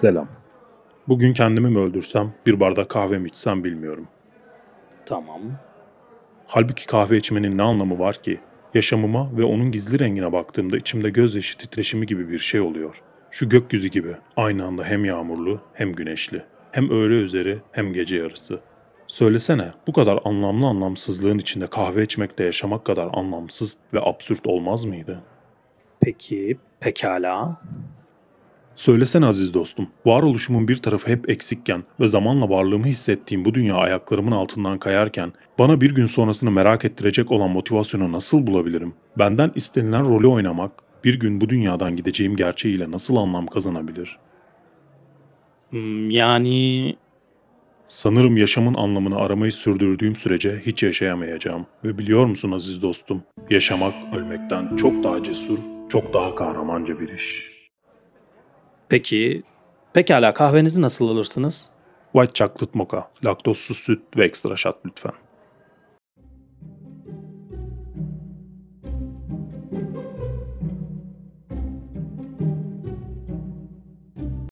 Selam. Bugün kendimi mi öldürsem, bir bardak kahve mi içsem bilmiyorum. Tamam. Halbuki kahve içmenin ne anlamı var ki? Yaşamıma ve onun gizli rengine baktığımda içimde gözyaşı titreşimi gibi bir şey oluyor. Şu gökyüzü gibi aynı anda hem yağmurlu hem güneşli. Hem öğle üzeri hem gece yarısı. Söylesene bu kadar anlamlı anlamsızlığın içinde kahve içmekte yaşamak kadar anlamsız ve absürt olmaz mıydı? Peki, pekala. Söylesene aziz dostum, varoluşumun bir tarafı hep eksikken ve zamanla varlığımı hissettiğim bu dünya ayaklarımın altından kayarken bana bir gün sonrasını merak ettirecek olan motivasyonu nasıl bulabilirim? Benden istenilen rolü oynamak, bir gün bu dünyadan gideceğim gerçeğiyle nasıl anlam kazanabilir? Hmm, yani... Sanırım yaşamın anlamını aramayı sürdürdüğüm sürece hiç yaşayamayacağım. Ve biliyor musun aziz dostum, yaşamak ölmekten çok daha cesur, çok daha kahramanca bir iş.'' Peki, pekala kahvenizi nasıl alırsınız? White chocolate mocha, laktozsuz süt ve ekstra şat lütfen.